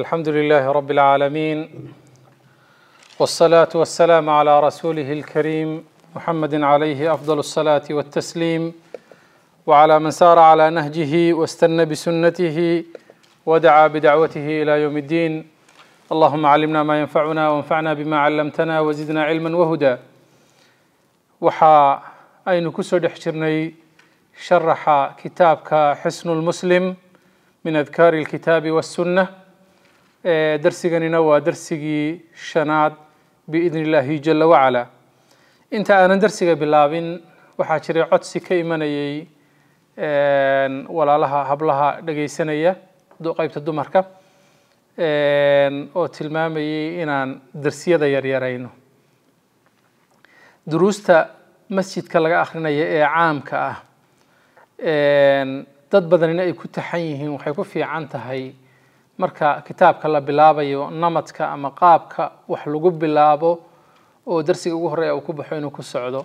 الحمد لله رب العالمين والصلاة والسلام على رسوله الكريم محمد عليه أفضل الصلاة والتسليم وعلى من سار على نهجه واستنى بسنته ودعا بدعوته إلى يوم الدين اللهم علمنا ما ينفعنا وانفعنا بما علمتنا وزدنا علما وهدى وحا أين كسر حشرني شرح كتابك حسن المسلم من أذكار الكتاب والسنة darsiganina waa darsigii shanaad biidni illaahi jala wacalaa inta aanan darsiga bilaabin waxaa jiray codsi ka imanayay walaalaha hablaha dhegaysanaya qaybta dumarka oo tilmaamayay inaan darsiyada yaryarayno duruusta masjidka laga akrinaya ee caamka ah dad badanina ay ku taxan yihiin waxay ku fiican tahay marka kitaabka la bilaabayo namadka ama qaabka wax lagu bilaabo oo darsiga ugu horeeya uu ku baxo inuu ku socdo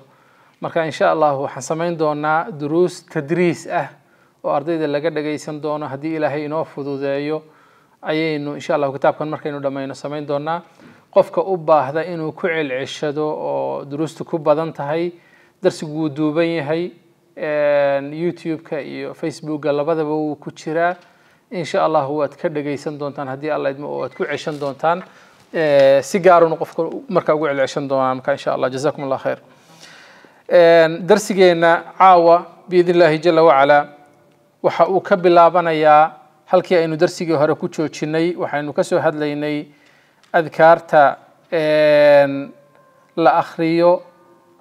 marka insha allahu waxaan samayn doonaa duruus tadriis ah oo ardayda laga dhagaysan doono haddii ilaahay inoo fududeeyo ayaynu insha allahu kitaabkan markaynu dhammayno samayn doonaa qofka u baahda inuu ku celceshado oo duruusta ku badan tahay darsigu wuu duuban yahay youtube-ka iyo facebookga labadaba wuu ku jiraa in sha allah waad ka dhagaysan doontaan haddii alla idmo oo aad ku ceshan doontaan si gaaruna qofka markaa ugu celceshan doonaa marka insha allah jazakum allah khayr darsigeenna caawa biidn illaahi jala wacala waxa uu ka bilaabanayaa halkii aynu darsigii hore ku joojinnay waxaynu ka soo hadlaynay adkaarta la akhriyo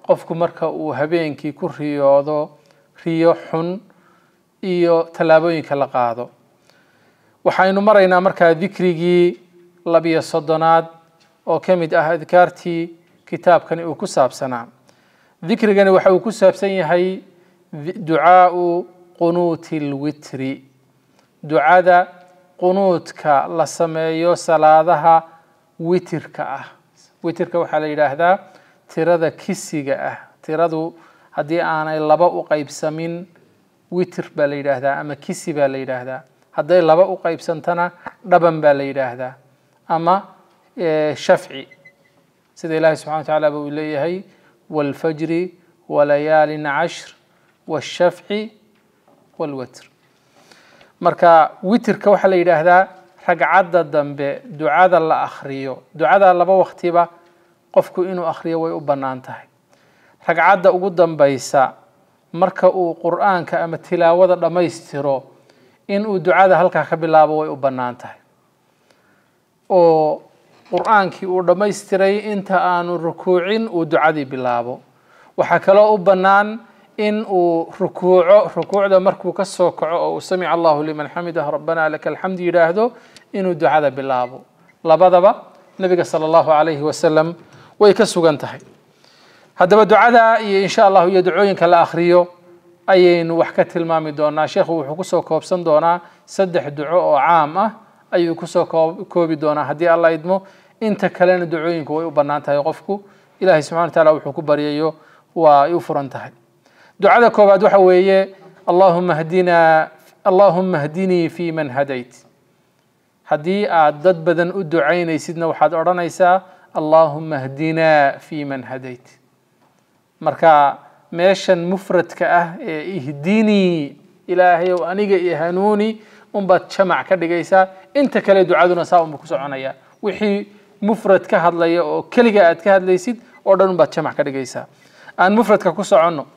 qofku marka uu habeenkii ku riyoodo riyo xun iyo tallaabooyinka la qaado waxaynu maraynaa markaa dikrigii labiyo soddonaad oo ka mid ah adkaartii kitaabkani uu ku saabsanaa dikrigani waxa uu ku saabsan yahay ducaau qunuuti lwitri ducada qunuudka la sameeyo salaadaha witirka ah witirka waxaa la yidhaahdaa tirada kisiga ah tiradu haddii aanay laba u qaybsamin witir baa la yidhaahdaa ama kisi baa la yidhaahdaa هدي لبا او قيب سنتنا دبن بالي ده اما شفعي سيد الله سبحانه وتعالى بقول هي والفجر وليال عشر والشفع والوتر مركا وتر كوح لي ده حق عدد دنب دعاء الله أخريو دعاء الله وقتيبا قفكو إنو أخريو ويؤبنا أنتهي حق عدد أقود دنبيسا مركا قرآن كأمتلا وضع لما يسترو inuu ducada halkaa ka bilaabo way u bannaan tahay oo qur-aankii uu dhammaystiray inta aanu rukuucin uu ducadii bilaabo waxaa kaloo u bannaan in uu rukuuco rukuucda markuu ka soo kaco oo uu samica allahu liman xamidah rabbanaa laka alxamdu yidhaahdo inuu ducada bilaabo labadaba nabiga sala allahu calayhi wasalam way ka sugan tahay haddaba ducada iyo insha allahu iyo ducooyinka la akhriyo ayaynu wax ka tilmaami doonaa sheekhu wuxuu kusoo koobsan doonaa saddex duco oo caam ah ayuu kusoo koobi doonaa haddii alla idmo inta kalena ducooyinku way u bannaan tahay qofku ilaahay subxana wa taala wuxuu ku baryayo waa ay u furan tahay ducada koowaad waxa weeye allahuma hdinaa allahuma hdinii fi man hadayt haddii aad dad badan u ducaynaysidna waxaad odhanaysaa allahuma hdinaa fi man hadayt marka meeshan mufradka ah ee ihdiinii ilaahayow aniga iyo hanuuni unbaad jamac ka dhigaysaa inta kale ducaduna saa unba ku soconaya wixii mufrad ka hadlaya oo keliga aad ka hadlaysid oo dhan unbaad jamac ka dhigaysaa aan mufradka ku soconno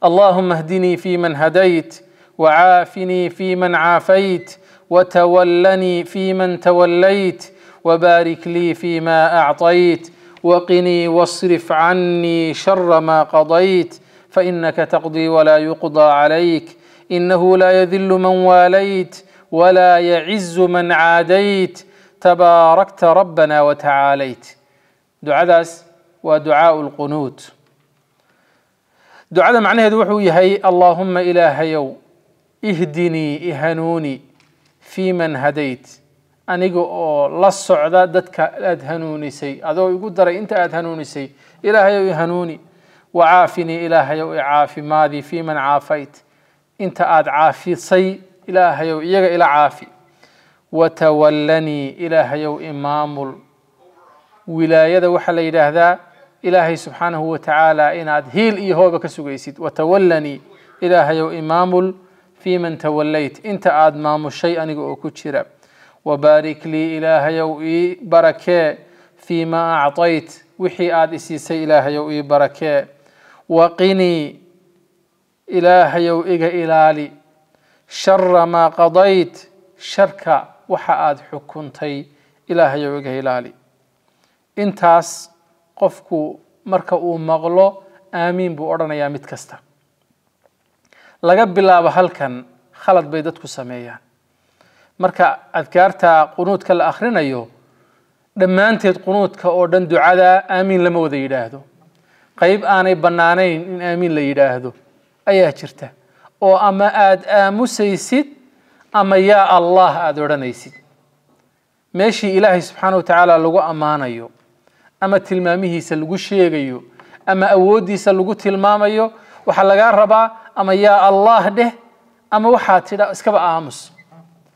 allahuma اhdinii fi man hadayt وعافني فيمن عافيت وتولني فيمن توليت وبارك لي فيما أعطيت وقني واصرف عني شر ما قضيت فانك تقضي ولا يقضى عليك انه لا يذل من واليت ولا يعز من عاديت تباركت ربنا وتعاليت دعاء داس ودعاء القنوت دعاء ذا معنى دوحو يهي اللهم الهي اهدني اهنوني في من هديت aniga oo la socda dadka aad hanuunisay adoo igu daray inta aad hanuunisay ilaahayow i hanuuni wacaafini ilaahayow i caafimaadii fii man caafayt inta aad caafisay ilaahayow iyaga ila caafi watawallanii ilaahayow imaamul wilaayada waxaa la yidhaahdaa ilaahay subxaanahu watacaala inaad hiil iyo hooba ka sugaysid watawallanii ilaahayow imaamul fii man tawallayt inta aad maamushay aniga oo ku jira وبارك لي إله يوئي بركة فيما أعطيت وحي آد إسيسي إله يوئي بركة وقني إله يوئي إلالي شر ما قضيت شركا وحا آد حكنتي إله يوئي إلالي انتاس قفكو مركو مغلو آمين بو أرنا يا متكستا لقب بالله بحلكن خلط بيدتكو سميان marka adkaarta qunuudka la akhrinayo dhammaanteed qunuudka oo dhan ducada aamiin lama wada yidhaahdo qayb aanay bannaanayn in aamiin la yidhaahdo ayaa jirta oo ama aada aamusaysid ama yaa allah aada odhanaysid meeshii ilaahay subxaana wa tacaala lagu ammaanayo ama tilmaamihiisa lagu sheegayo ama awooddiisa lagu tilmaamayo waxaa lagaa rabaa ama yaa allah dheh ama waxaad tidha iskaba aamus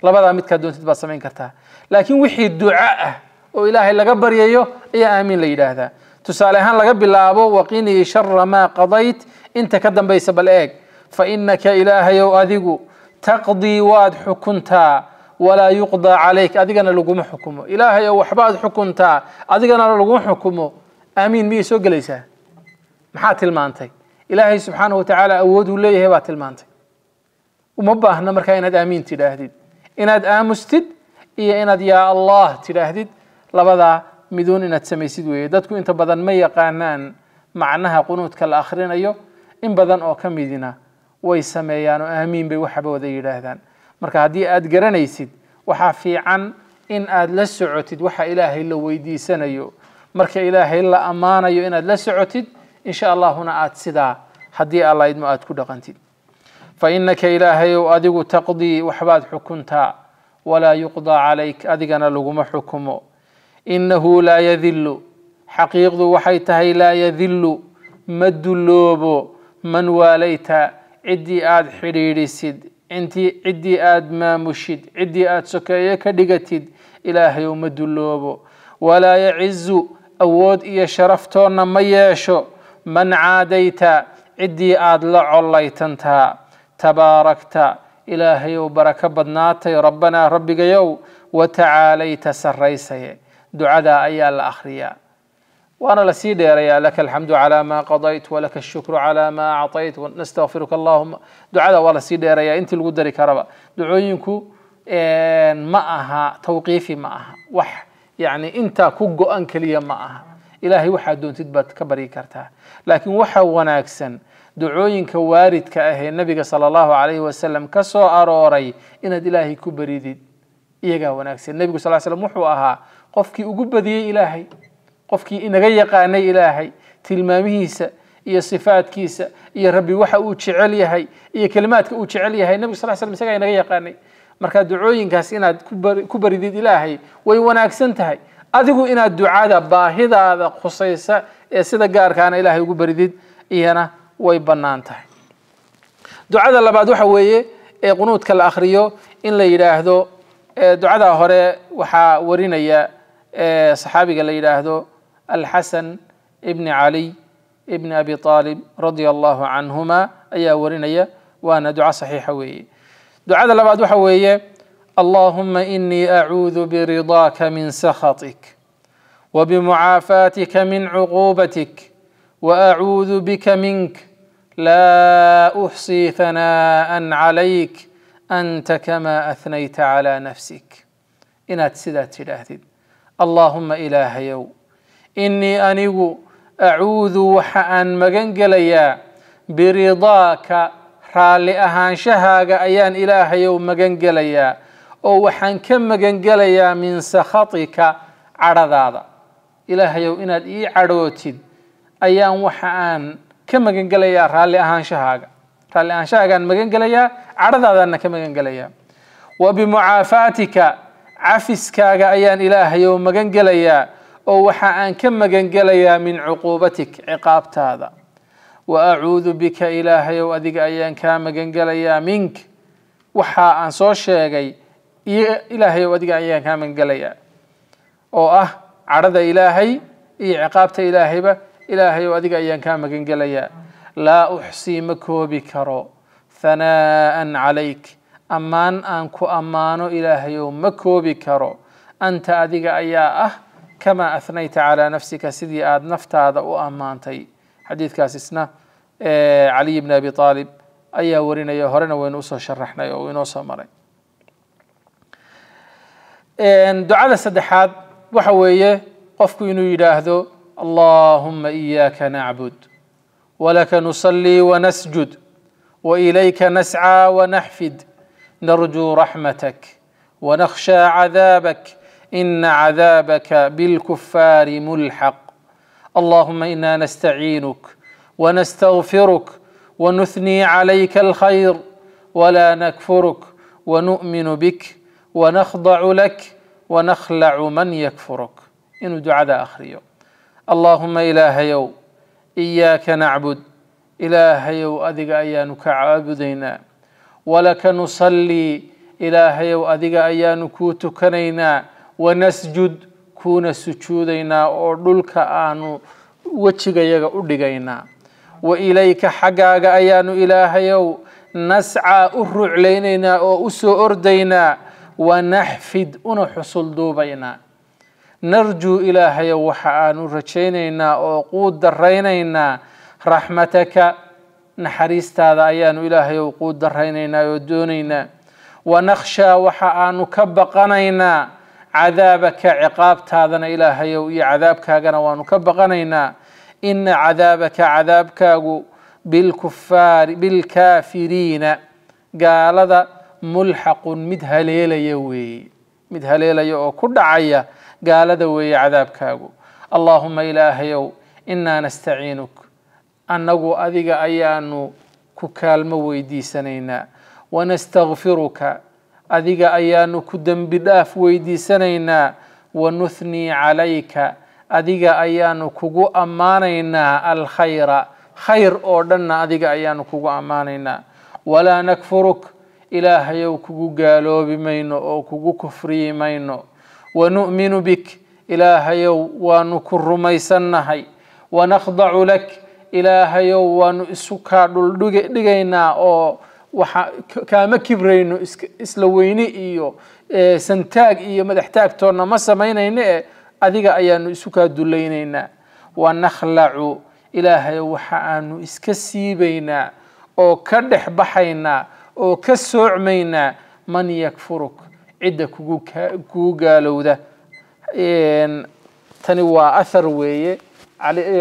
labadaa midkaad doontid baad samayn kartaa laakiin wixii duca ah oo ilaahay laga baryayo ayaa aamiin la yidhaahdaa tusaale ahaan laga bilaabo waqinii shara maa qadayt inta ka dambaysa bal eeg fa innaka ilaahayow adigu taqdii waad xukuntaa walaa yuqdaa calayk adigana laguma xukumo ilaahayow waxbaad xukuntaa adigana laguma xukumo aamiin miyay soo gelaysaa maxaa tilmaantay ilaahay subxaanahu watacaala awood uu leeyahay baa tilmaantay uma baahna markaa inaad aamiin tidhaahdid inaad aamustid iyo inaad yaa allah tidhaahdid labadaa midoon inaad samaysid weeye dadku inta badan ma yaqaanaan macnaha qunuudka la akhrinayo in badan oo ka midina way sameeyaan oo aamiin bay waxaba wada yidhaahdaan marka haddii aad garanaysid waxaa fiican in aad la socotid waxa ilaahay la weydiisanayo marka ilaahay la ammaanayo inaad la socotid insha allahuna aad sidaa haddii allaidmo aad ku dhaqantid فإنك إلهي أذيق تقضي وحباد حكمتا ولا يقضى عليك أذيقنا لقم حكمه إنه لا يذل حقيق ذو وحيته لا يذل مد اللوب من واليت عدي آد حريري سيد انتي عدي آد ما مشيد عدي آد سكيك لقتيد إلهي مد اللوب ولا يعز أود إيا شرفتون ما يشو من عاديت عدي آد لعليت انتهى تباركت إلهي بركة بدناتي ربنا ربك يو وتعالي تسريسي دعاء أي الأخرياء وأنا لسيد يا لك الحمد على ما قضيت ولك الشكر على ما أعطيت ونستغفرك اللهم دعاء ولا سيد يا أنت القدر كربا دعوينكو معها توقيفي معها وح يعني أنت كوجو أنكليا معها إلهي وحد دون تدبت كبري كرتها لكن وحا وناكسن دعوين كوارد كأهي النبي صلى الله عليه وسلم كسو أروري إن إلهي كبريد إيجا ونكسي النبي صلى الله عليه وسلم أها قفكي أجب دي إلهي قفكي إن غيق أنا إلهي تلماميس إيه صفات كيسا إيه ربي وحا أوتش عليها هاي كلمات أوتش عليها هاي النبي صلى الله عليه وسلم سيقا ينغي أني مركا دعوين كاس إنا كبر ديد إلهي ويوانا أكسنت هاي أدقو إنا الدعاء دا باهدا دا خصيصة سيدا قار كان إلهي كبر ديد إيهنا way bannaan tahay ducada labaad waxa weeye ee qunuudka la akhriyo in la yidhaahdo ducada hore waxaa warinaya saxaabiga la yidhaahdo alxasan ibni caliy ibni abi aalib radia allahu canhuma ayaa warinaya waana duco saxiixa weeye ducada labaad waxa weeye allahuma inii acuudu biridaaka min sakhatik وبمعافاتك من عقوبتك واعوذ بك منك لا احصي ثناء عليك انت كما اثنيت على نفسك انات سدات الهدد اللهم اله يو اني انيغ اعوذ وحان مغنغليا برضاك رالي اهان شهاغ ايان اله يو مغنغليا او وحان كم مغنغليا من سخطك عرضاضا اله يو انات اي عروتد ايان وحان كم جن قال يا رالي أهان شهاجة رالي أهان شهاجة يعني كم جن قال يا عرض هذا أن كم جن قال يا وبمعافاتك عفس كاجا أيان إله يوم ما جن يا أو وحى أن كم جن قال يا من عقوبتك عقاب هذا وأعوذ بك إلهي وأذق أيان كام جن قال يا منك وحا أن صو شهاجي إلهي وأذق أيان كام جن قال يا أو أه عرض إلهي إيه عقابته إلهي به إلهي وأذيك أيان كان مكين لا أحصي مكوبي كرو ثناء عليك أمان أنكو أمانو إلهي مكوبي كرو أنت أذيك أياه كما أثنيت على نفسك سيدي آد نفتا ذا أمانتي حديث كاسسنا إيه علي بن أبي طالب أيا ورنا يا هرنا وين شرحنا يا وين مرين إيه، إن دعاء السدحات وحويه قفكو ينو يداهدو اللهم اياك نعبد ولك نصلي ونسجد واليك نسعى ونحفد نرجو رحمتك ونخشى عذابك ان عذابك بالكفار ملحق اللهم انا نستعينك ونستغفرك ونثني عليك الخير ولا نكفرك ونؤمن بك ونخضع لك ونخلع من يكفرك ان دعاء آخر يوم اللهم إلهيو إياك نعبد إلهيو أدق أيانك عابدينا ولك نصلي إلهيو أدق أيانك تكنينا ونسجد كون سجودينا ودلك آنو وجهك يغا أدقينا وإليك حقاك أيان إلهيو نسعى أرعلينا وأسو أردينا ونحفد أنحصل دوبينا نرجو إلهي وحآن رجينينا وقود درينينا رحمتك نحريست هذا أيان إلهي وقود درينينا يدونينا ونخشى وحآن كبقنينا عذابك عقابت هذا إلهي وإي عذابك وأن كبقنينا إن عذابك عذابك بالكفار بالكافرين قال هذا ملحق مدهليل يوي مدهليل يوي كل عيه قال دوي عذاب كاغو اللهم إلهيو إنا نستعينك أنغو أذيغ أيانو ككال موي دي سنينا ونستغفرك أذيغ أيانو كدن بداف ويدي دي سنينا ونثني عليك أذيغ أيانو كغو أمانينا الخير خير أوردنا أذيغ أيانو كغو أمانينا ولا نكفرك إلهيو كغو قالو بمينو أو كغو كفري مينو ونؤمن بك إلهيو ونكر ميسنهي ونخضع لك إلهيو ونسكا دلدغينا أو waxa kaama kibrayno isla weyne iyo santaag iyo madaxtaagtoonna ma samaynayno ee adiga ayaanu isu kaa dulaynaynaa wanakhlacu ilaahay waxa aanu iska siibaynaa oo ka dhex baxaynaa oo ka soocmaynaa man yakfuruk cidda kugu gaalowda tani waa athar weeye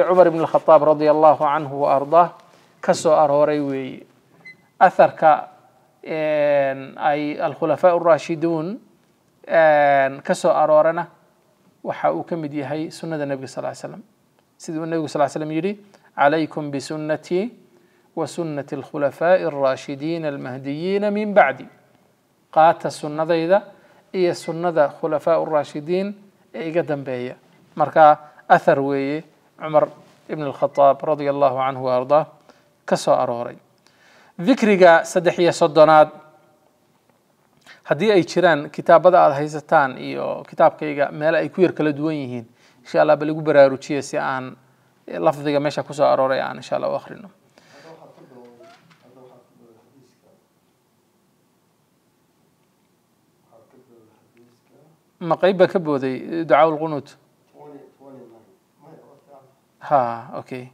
cumar ibn اkhaaab radia allahu canhu waardaah ka soo arooray weeye atharka ay alkhulafaa اrashiduun ka soo aroorana waxa uu ka mid yahay sunada nebiga sal ly slam siduu nebigu sal slam yidhi calaykum bisunatii wa sunati اlkhulafaaءi اrashidiina almahdiyiina min bacdi قاتا سنة ذا إيه سنة خلفاء الراشدين إيه قدم بيه مركا أثر وي عمر ابن الخطاب رضي الله عنه وأرضاه كسو أروري ذكرك سدحية صدنات هدي أي شيران كتاب بدأ على هيزتان إيه كتاب كيغا ميلا إي كوير إن شاء الله بلغو برا روشيه سيان لفظيغا ميشا كسو أروري إن شاء الله وآخرينه ما قيبة كبو ذي دعاء القنوت ها أوكي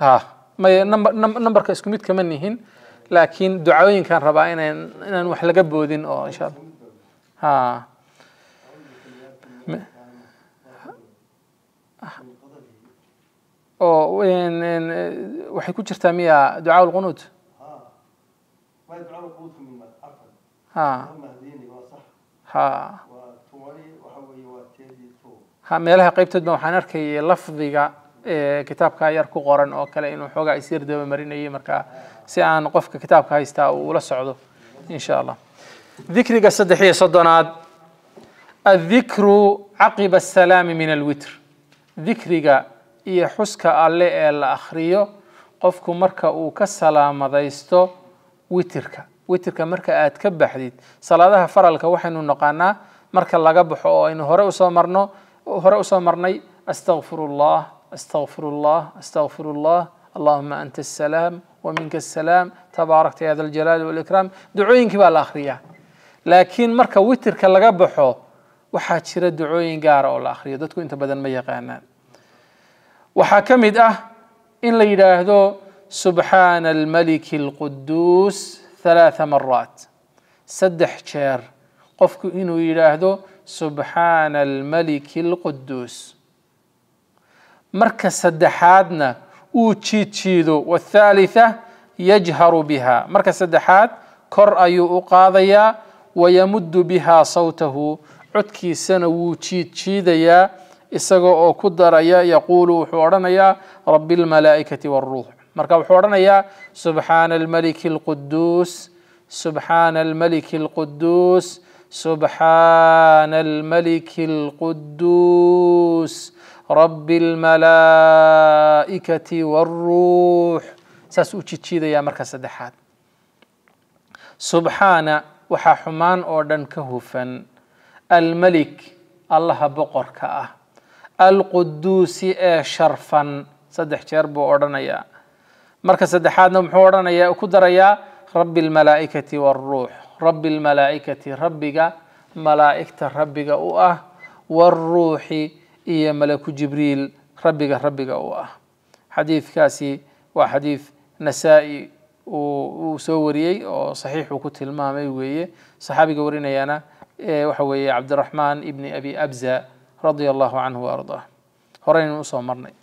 ها ما نمبر نمبر كاسكوميت كمان هين لكن دعوين كان ربعين إن إن وحلا قبو ذين أو إن شاء الله ها م... أو وين إن وحي كوتشر تامية دعاء القنوت ها ما دعاء القنوت من ما ها meelaha qaybtoodba waxaan arkayay lafdiga kitaabka yar ku qoran oo kale inuu xoogaa isyar dabamarinayay markaa si aan qofka kitaabka haystaa uu ula socdo in sha allah ذكرك صدحية صدنات الذكر عقب السلام من الوتر ذكرك إيه حسك الله الأخريو قفكم مركا وكسلام ذايستو وترك witerka marka aad ka baxdid salaadaha faralka waxaynu naqaanaa marka laga baxo oo aynu hore usoo marno hore usoo marnay astaqfiru llah astaqfiru llah astaqfiru llah allahuma anta asalaam waminka asalaam tabaarakta ya daljalaali walikraam ducooyinkii baa la akhriyaa laakiin marka witerka laga baxo waxaa jira ducooyin gaara oo la akhriyo dadku inta badan ma yaqaanaan waxaa ka mid ah in la yidhaahdo subxaana almaliki alquduus ثلاث مرات saddex jeer qofku inuu yidhaahdo subxaana almaliki alquduus marka saddexaadna uu jiidjiido waathaalitha yajharu biha marka saddexaad kor ayuu u qaadayaa wayamuddu bihaa sawtahu codkiisana wuu jiidjiidayaa isaga oo ku daraya yaquulu wuxuu odhanayaa rabi almalaa'ikati waaruux marka wuxuu odhanayaa سبحان الملك القدوس سبحان الملك القدوس سبحان الملك القدوس رب الملائكة والروح saas u jijiidayaa marka saddexaad subxaana waxaa xumaan oo dhan ka hufan almelik allaha boqorka ah alquduusi ee sharfan saddex jeer buu odhanayaa مركز الدحاد نوم حورنا يا كدر يا رب الملائكة والروح رب الملائكة ربك ملائكة ربك أوه والروح يا ملك جبريل ربك ربك أوه حديث كاسي وحديث نسائي وسوريي صحيح وكتب المامي وي صحابي قورينا يانا وحوي عبد الرحمن ابن ابي ابزا رضي الله عنه وارضاه هرين وصومرني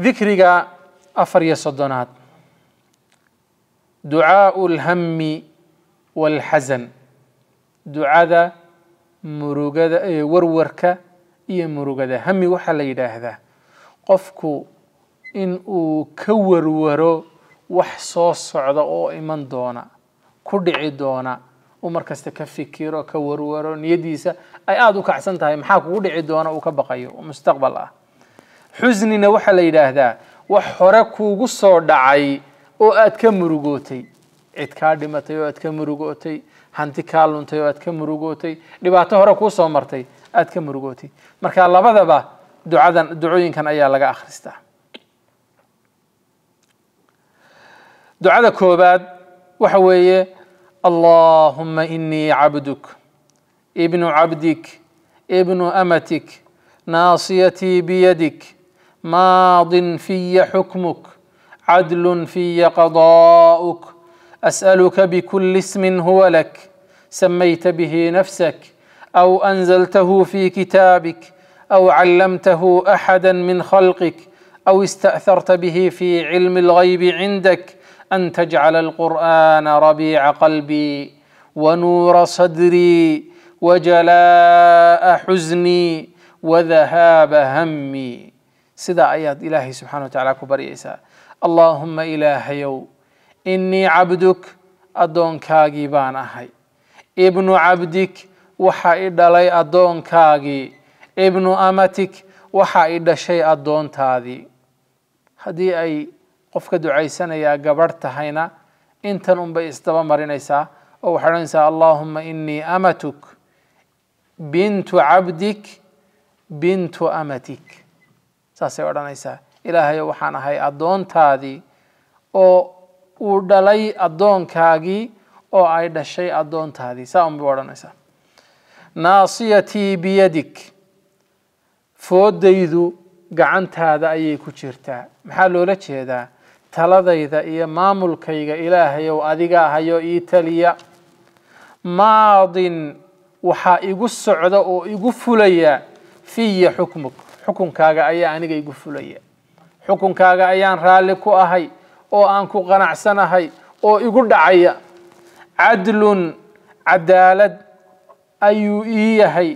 ذكرى أفر صدنات دعاء الهم والحزن دعاء murugada warwarka iyo murugada hami waxaa la yidhaahdaa qofku in uu ka warwaro wax soo socda oo iman doona ku dhici doona uu markasta ka fikiro ka warwaro niyadiisa ay aada u kacsan tahay maxaa kugu dhici doona uu ka baqayo mustaqbal ah xusnina waxaa la yidhaahdaa wax hore kuugu soo dhacay oo aad ka murugootay cid kaa dhimatay oo aad ka murugootay hanti kaa luntay oo aad ka murugootay dhibaato hore kuu soo martay aad ka murugootay marka labadaba ducadan ducooyinkan ayaa laga akhristaa ducada koobaad waxa weeye allahuma inii cabduk ibnu cabdik ibnu amatik naasiyatii biyadik ماض في حكمك عدل في قضاؤك اسالك بكل اسم هو لك سميت به نفسك او انزلته في كتابك او علمته احدا من خلقك او استاثرت به في علم الغيب عندك ان تجعل القران ربيع قلبي ونور صدري وجلاء حزني وذهاب همي sidaa ayaad ilaahay subxaana watacaala ku baryaysaa allaahumma ilaahayow innii cabduk addoonkaagii baan ahay ibnu cabdik waxaa i dhalay addoonkaagii ibnu amatik waxaa i dhashay addoontaadii haddii ay qof ka ducaysanayaa gabadh tahayna intan unbay isdaba marinaysaa oo waxay odhanaysaa allaahumma innii amatuk bintu cabdik bintu amatik saasay odhanaysaa ilaahayo waxaan ahay addoontaadii oo uu dhalay addoonkaagii oo ay dhashay addoontaadii saa unbay odhanaysaa naasiyatii biyadik foodaydu gacantaada ayay ku jirtaa maxaa loola jeedaa taladayda iyo maamulkayga ilaahayow adiga ahayo ii taliya maadin waxaa igu socda oo igu fulaya fiya xukmuk xukunkaaga ayaa aniga igu fulaya xukunkaaga ayaan raalli ku ahay oo aan ku qanacsanahay oo igu dhacaya cadlun cadaalad ayuu ii yahay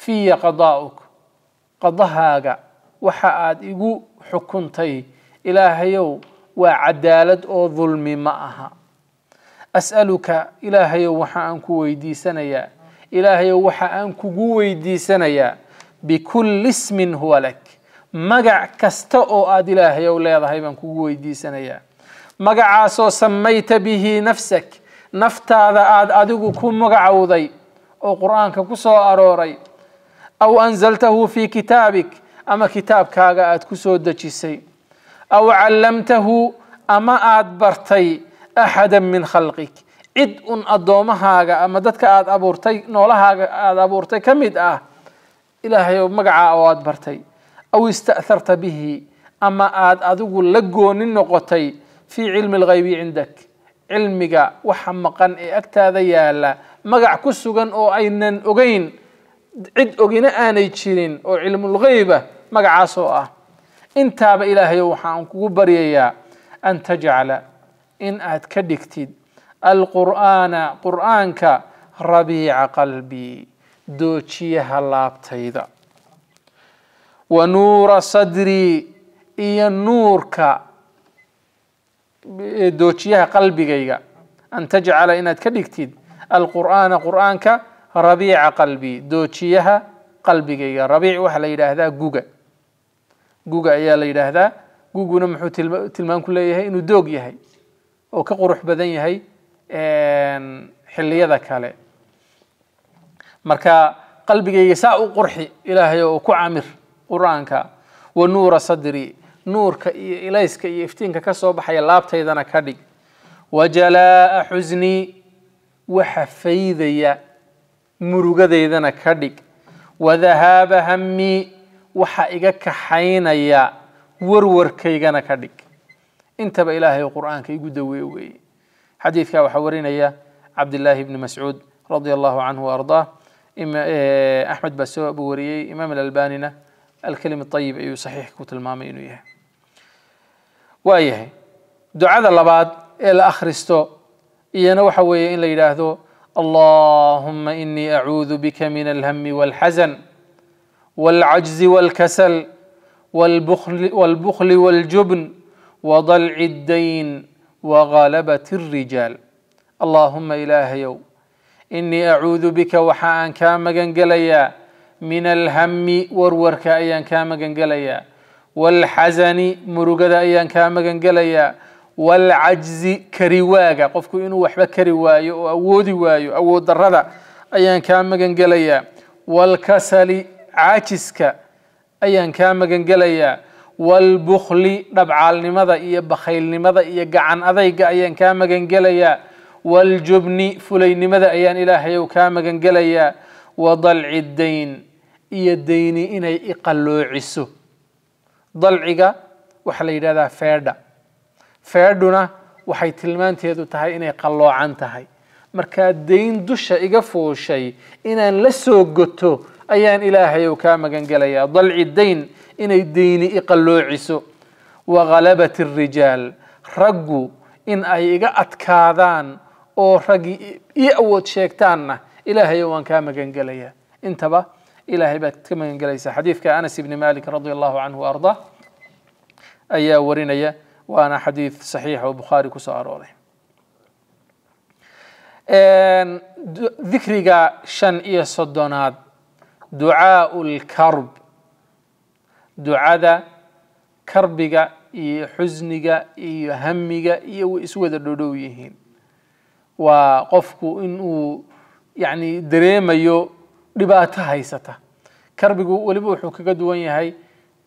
fiya qadaa'uk qadahaaga waxa aad igu xukuntay ilaahayow waa cadaalad oo dulmi ma aha as'aluka ilaahayow waxa aan ku weydiisanayaa ilaahayow waxa aan kugu weydiisanayaa بكل اسم هو لك مجع كستو ادله يا ولاد هاي من كوي دي سنيا مجع عاصو سميت به نفسك نفتا ذا ادو كوم مجع وضي او قران كوسو اروري او انزلته في كتابك اما كتاب كاغا اد كوسو دجيسي او علمته اما اد برتي احدا من خلقك إد أن أضومها أما دتك أد أبورتي نولها أد أبورتي كميد آه إلهي مقع أواد برتي أو استأثرت به أما آد أدوغو لقون النقطي في علم الغيب عندك علم علمك وحمقا أكتا ذيالا مقع كسوغا أو أينا أوغين عد أوغين آني تشيرين أو علم الغيبة مقع سوء إن تاب إلهي وحان كوبريا أن تجعل إن آد كدكتيد القرآن قرآنك ربيع قلبي دوشي هلاب تيدا ونور صدري إيا نوركا دوشي قلبي جيجا أن تجعل إن تكدكتيد القرآن قرآنك ربيع قلبي دوشي قلبي جيجا ربيع وحلى إلى هذا جوجا جوجا يا لي هذا جوجا نمحو تلمان كل هي إنه دوج يهي وكقروح بدن يهي حلي هذا كله مركا قلبي يساء قرحي إلهي وكعامر قرانك ونور صدري نور إليسك يفتينك كسوب حي الله بتيدنا كدي وجلاء حزني وحفيذي مرغة ديدنا كدي وذهاب همي وحائقك حيني ورور كيغانا كدي انتبه بإلهي القرآن كي حديثك وحورين يا عبد الله بن مسعود رضي الله عنه وأرضاه آه، أحمد بسوء بوري إمام الألبانينا الكلمة الطيبة أيو صحيح كوت المامين وياه إيه وإيه دعاء اللباد إلى أخرستو إيانا وحوية إلا إله ذو اللهم إني أعوذ بك من الهم والحزن والعجز والكسل والبخل, والبخل والجبن وضلع الدين وغلبة الرجال اللهم إلهي يوم إني أعوذ بك وحا أن كام من الهم ورورك أي أن كام والحزن مرقد أي أن كام والعجز كريواقة قفك إنو وحبا كريواي أوودي وايو أوود الرضا أي أن كام والكسل عاجسك أي أن كام والبخل ربعال لماذا إيا بخيل لماذا إيا قعن أذيق أي أن كام والجبن فلين مدى أيان إلهي وكام جنجليا وضلع الدين إي الدين إني إقلو عسو ضلعيقا وحلي دادا فاردا فاردنا وحي تلمان تيدو تهي إني قلو عن تهي مركا الدين دوشا إقفو شيء إن لسو قطو أيان إلهي وكام جنجليا ضلع الدين إني الدين إقلو عسو وغلبة الرجال رجو إن أي إقا أتكاذان او رجي يأود شيكتان إلهي وان كاما جنجليا انتبه إلهي بات كاما جنجليا حديث كأنس بن مالك رضي الله عنه وأرضاه أيا ورينيا وأنا حديث صحيح وبخاري كسارولي إن ذكرك شن إيا صدونات دعاء الكرب دعاء كربك إيا حزنك إيا همك إيا وإسود الردويهين waa qofku in uu yani dareemayo dhibaato haysata karbigu weliba wuxuu kaga duwan yahay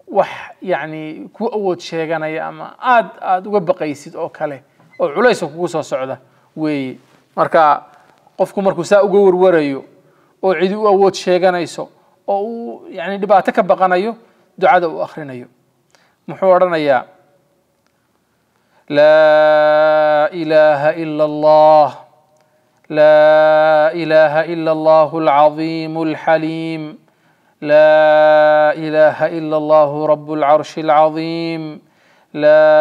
wax yani ku awood sheeganaya ama aad aada uga baqaysid oo kale oo culayska kugu soo socda weeye marka qofku markuu saa uga warwarayo oo cidi u awood sheeganayso oo uu yani dhibaato ka baqanayo ducada uu akhrinayo muxuu odhanayaa laa ilaaha ila allah لا اله الا الله العظيم الحليم لا اله الا الله رب العرش العظيم لا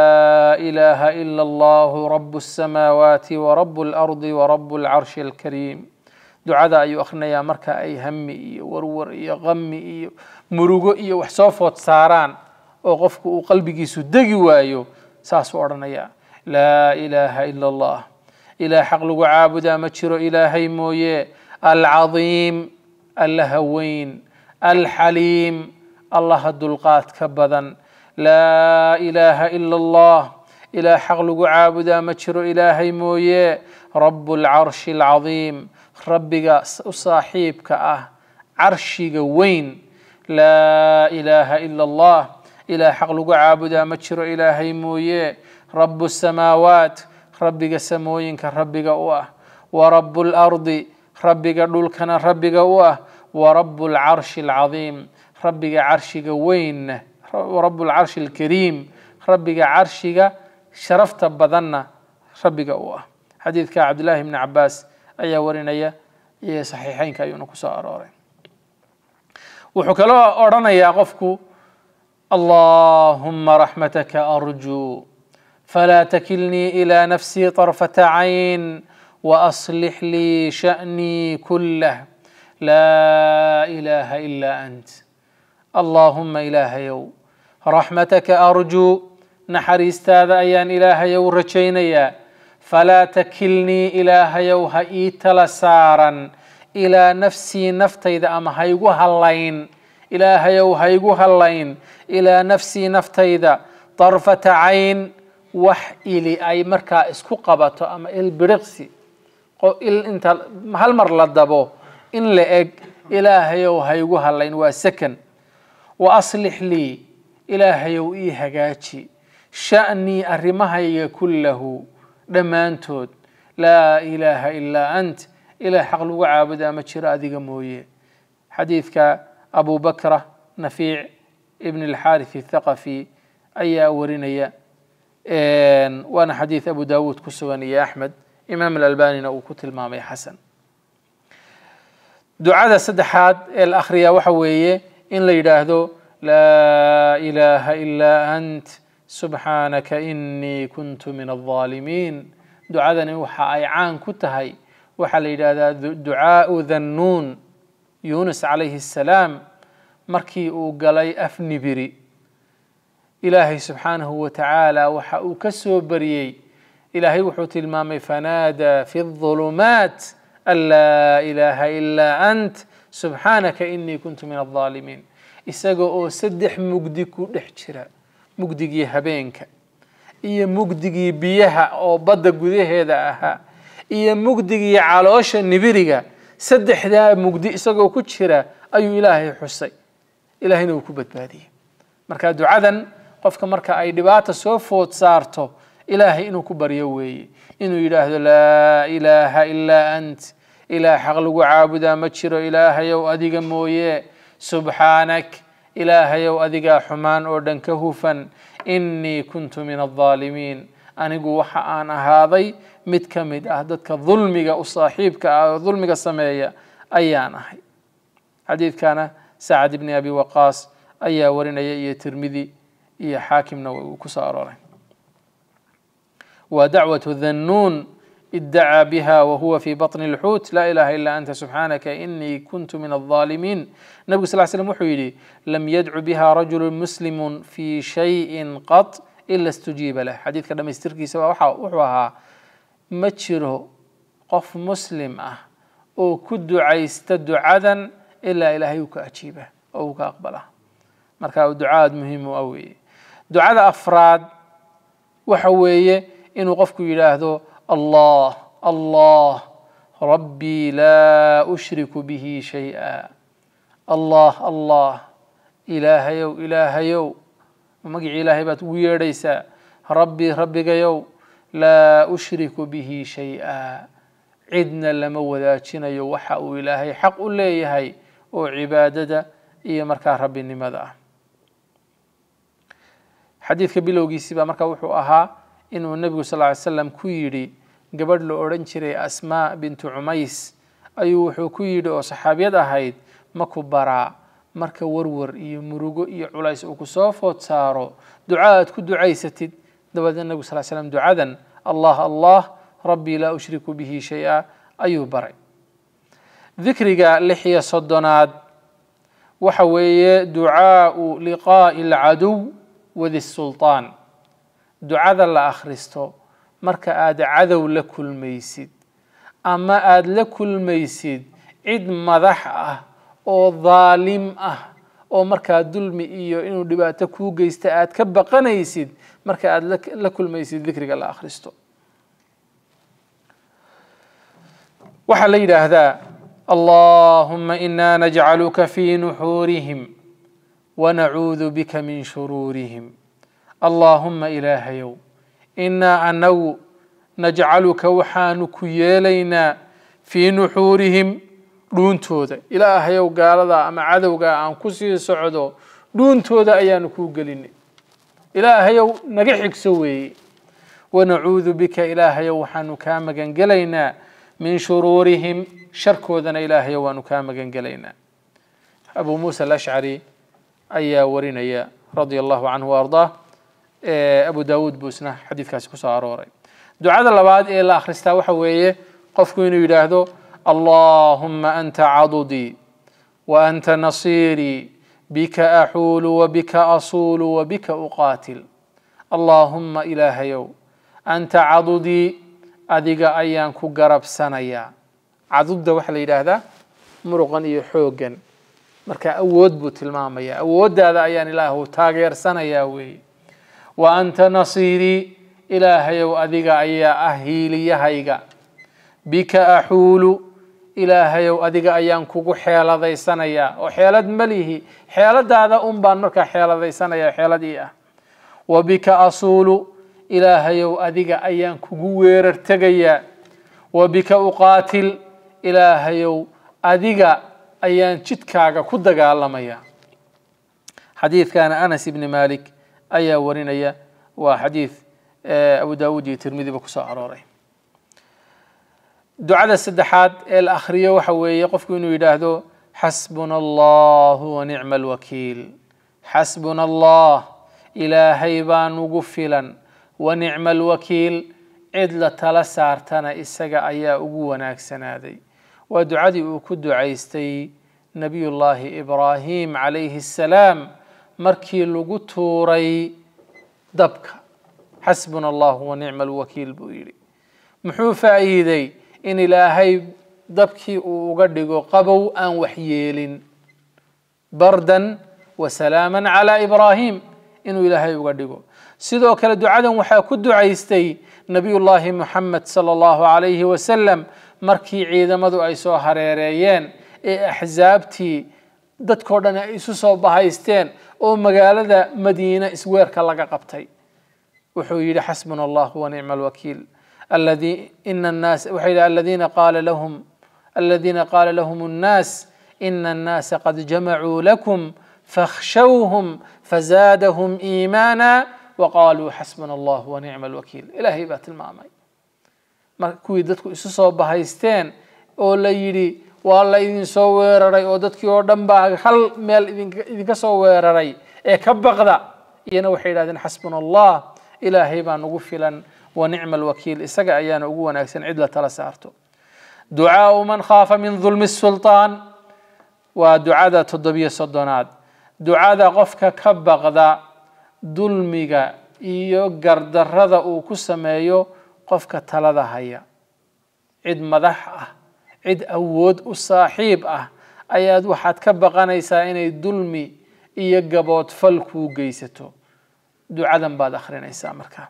اله الا الله رب السماوات ورب الارض ورب العرش الكريم ducada ayuu akhrinayaa marka ay hami iyo warwar iyo qami iyo murugo iyo wax soo food saaraan oo qofku uu qalbigiisu degi waayo saasuu odhanayaa laa ilaaha ila allah إلى حق لغو عابدا متشرو إلى هيموية العظيم اللهوين الحليم الله الدلقات كبدا لا إله إلا الله إلى حق لغو عابدا متشرو إلى هيموية رب العرش العظيم ربك صاحبك أه عرشك وين لا إله إلا الله إلى حق لغو عابدا متشرو إلى هيموية رب السماوات ربك سموينك ربك أواه ورب الأرض ربك كان ربك أواه ورب العرش العظيم ربك عرشك جوين ورب العرش الكريم ربك عرشك شرفت بذنة ربك أواه حديث كعبد الله بن عباس أي ورنية يا صحيحين كأيونك سأرار وحكلا أرنا يا غفكو اللهم رحمتك أرجو فلا تكلني الى نفسي طرفه عين واصلح لي شاني كله لا اله الا انت اللهم يو رحمتك ارجو استاذ ايان يو رجينيا فلا تكلني يو هاي تلسارا الى نفسي نفتيدا اما هايغو اله يو هايغو هلين الى نفسي اذا طرفه عين wax ili ay markaa isku qabato ama il biriqsi il inta hal mar la dabo in la eg ilaahayow haygu halayn waa sakan wa aslix lii ilaahayow ii hagaaji sha'nii arrimahayga kullahu dhammaantood laa ilaaha ilaa ant ilaah xaq lagu caabudaa ma jiro adiga mooye xadiidka abu bakra nafiic ibn alxaarif athaqafi ayaa warinaya إن وأنا حديث أبو داود كسواني يا أحمد إمام الألباني أو كتل مامي حسن دعاء السدحات الأخرية وحوية إن ليدهدو لا إله إلا أنت سبحانك إني كنت من الظالمين دعاء نوحى أي عان كتهي وحل إلى دعاء ذنون يونس عليه السلام مركي أو قلي أفنبري إلهي سبحانه وتعالى وكسو بريي إلهي وحوت المامي فنادى في الظلمات أن لا إله إلا أنت سبحانك إني كنت من الظالمين إساقو سدح مقدكو دحجرا مقدقي هبينك إيا مقدقي بيها أو بدقو ذي هذا أها إيا مقدقي علوش النبيريقا سدح ذا مقدق إساقو كتشرا أي إلهي حسين إلهي نوكو بادي مركا دعاذا قفك مركا اي دبات سوفوت سارتو الهي انو كبر يوي انو اله لا اله الا انت اله حق عابدا متشرو اله يو اديق مويه سبحانك اله يو اديق حمان او دنكهوفا اني كنت من الظالمين أنا جوحة أنا هذي متكمد أهدتك ظلمي أصاحبك ظلمي السمية أيانا حديث كان سعد بن أبي وقاص أيا ورنا يا يا xaakimna uu ku soo arooray ادعى بها وهو في بطن الحوت لا إله إلا أنت سبحانك إني كنت من الظالمين النبي صلى الله عليه وسلم وحيدي لم يدعو بها رجل مسلم في شيء قط إلا استجيب له حديث كده مستركي سوا وحوها متشره قف مسلم أه. أو كدعى استدعى إلا إلهي وكأجيبه أو كأقبله مركا الدعاء مهم أوي ducada afraad waxa weeye inuu qofku yidhaahdo allah allah rabbii laa ushriku bihi shay-a allah allah ilaahayow ilaahayow magaci ilaahay baad ugu yeedhaysaa rabbii rabbigayow laa ushriku bihi shay-a cidna lama wadaajinayo waxa uu ilaahay xaq u leeyahay oo cibaadada iyo markaa rabbinimada ah xadiidka bilowgiisiibaa markaa wuxuu ahaa inuu nebigu sal ly slam ku yidhi gabadh la odhan jiray asmaa bintu cumays ayuu wuxuu ku yidhi oo saxaabiyad ahayd maku baraa marka warwar iyo murugo iyo culays uu kusoo food saaro duca aad ku ducaysatid dabadeed nebigu sal slam ducadan allah allah rabbii laa ushriku bihi shay-a ayuu baray dikriga lixiyo soddonaad waxa weeye ducaau liqaa'i alcaduw وذي السلطان دعاء الله أخرستو مركا آد عذو لكل ميسيد أما آد لكل ميسيد عيد مضحة أه، أو ظالم أه، أو مركا دلمي إيو إنو دباتكو قيست آد كبقى نيسيد مركا آد لكل ميسيد ذكر لا أخرستو وحليل هذا اللهم إنا نجعلك في نحورهم ونعوذ بك من شرورهم اللهم إله يوم إنا أنو نجعلك وحانك يلينا في نحورهم دون تودا إلى هيو قال ذا أما عدو قا أن كسي سعدو دون تودا أيان قلين إلى هيو نجحك سوي ونعوذ بك إلى هيو وحانو كاما جنجلينا من شرورهم شركو ذن إلى هيو وانو كاما جنجلينا أبو موسى الأشعري أي ورين أي رضي الله عنه وأرضاه إيه، أبو داود بوسنا حديث كاسكو ساروري دعاء الله بعد إلى إيه، آخر استوى حوية قف كوين اللهم أنت عضدي وأنت نصيري بك أحول وبك أصول وبك أقاتل اللهم إله يو أنت عضدي أذيق أيان كو قرب سنيا عضد دوح إلى هذا مرغني حوقا marka awood buu tilmaamaya awooddaada ayaan ilaahu taageersanayaa weeye wa anta nasiirii ilaahayow adiga ayaa ah hiiliyahayga bika axuulu ilaahayow adiga ayaan kugu xeeladaysanayaa oo xeelad malihi xeeladaada un baan markaa xeeladaysanaya xeelad ii ah wa bika asuulu ilaahayow adiga ayaan kugu weerar tegayaa wa bika uqaatil ilaahayow adiga أيان كودة كدقا لميا حديث كان أنس بن مالك أيا ورينيا وحديث آه، أبو داود ترمذي بكسا عروري دعاء السدحات الأخرية وحوي يقف كونو يداهدو حسبنا الله ونعم الوكيل حسبنا الله إلى هيبان وقفلا ونعم الوكيل عدل تلسارتنا إساقا أيا أقوى ناكسنا هذه ودعدي أكد عيستي نبي الله إبراهيم عليه السلام مركي لغتوري دبك حسبنا الله ونعم الوكيل بويري محوفا إيدي إن إلهي دبكي أغدق قبو أن وحييل بردا وسلاما على إبراهيم إنه إلهي أغدق سيدو كالدعاء وحاكد عيستي نبي الله محمد صلى الله عليه وسلم مركي عيدا مدو اي سو حريريين اي احزابتي داد كوردان اي سو سو بهايستين او مغالا دا مدينة اسوير كالاقا قبتاي وحويل حسبنا الله ونعم الوكيل الذي ان الناس وحيل الذين قال لهم الذين قال لهم الناس ان الناس قد جمعوا لكم فاخشوهم فزادهم ايمانا وقالوا حسبنا الله ونعم الوكيل الهي بات المامي kuwii dadku isu soo bahaysteen oo la yidhi waa la idin soo weeraray oo dadkii oo dhan baa hal meel idinka soo weeraray ee ka baqda iyana waxay yidhahdeen xasbuna ilaahay baa nagu filan wa nicma alwakiil isaga ayaana ugu wanaagsan cid la tala saarto ducaau man khaafa min dulmi sultaan waa ducada toddobiyo soddonaad ducada qofka ka baqda dulmiga iyo gardarrada uu ku sameeyo qofka talada haya cid madax ah cid awood u saaxiib ah ayaad waxaad ka baqanaysaa inay dulmi iyo gaboodfal kuu geysato ducadan baad akhrinaysaa markaa